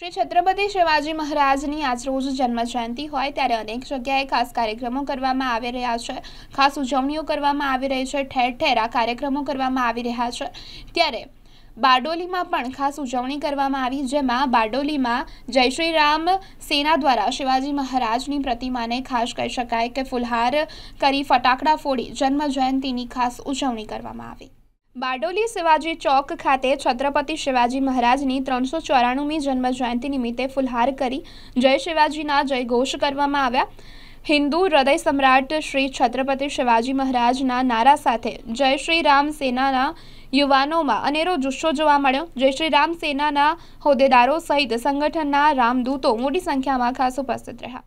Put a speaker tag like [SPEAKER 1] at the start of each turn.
[SPEAKER 1] શ્રી છત્રપતિ શિવાજી મહારાજની આજ રોજ જન્મ જન્મજયંતિ હોય ત્યારે અનેક જગ્યાએ ખાસ કાર્યક્રમો કરવામાં આવી રહ્યા છે ખાસ ઉજવણીઓ કરવામાં આવી રહી છે ઠેર ઠેર આ કાર્યક્રમો કરવામાં આવી રહ્યા છે ત્યારે બારડોલીમાં પણ ખાસ ઉજવણી કરવામાં આવી જેમાં બારડોલીમાં જય શ્રી રામ સેના દ્વારા શિવાજી મહારાજની પ્રતિમાને ખાસ કહી શકાય કે ફુલહાર કરી ફટાકડા ફોડી જન્મ જયંતિની ખાસ ઉજવણી કરવામાં આવી બારડોલી શિવાજી ચોક ખાતે છત્રપતિ શિવાજી મહારાજની ત્રણસો ચોરાણુંમી જન્મ જયંતિ નિમિત્તે ફુલહાર કરી જય શિવાજીના જયઘોષ કરવામાં આવ્યા હિન્દુ હૃદય સમ્રાટ શ્રી છત્રપતિ શિવાજી મહારાજના નારા સાથે જય શ્રી રામ સેનાના યુવાનોમાં અનેરો જુસ્સો જોવા મળ્યો જય શ્રી
[SPEAKER 2] રામ
[SPEAKER 3] સેનાના હોદ્દેદારો સહિત સંગઠનના રામદૂતો મોટી સંખ્યામાં ખાસ ઉપસ્થિત રહ્યા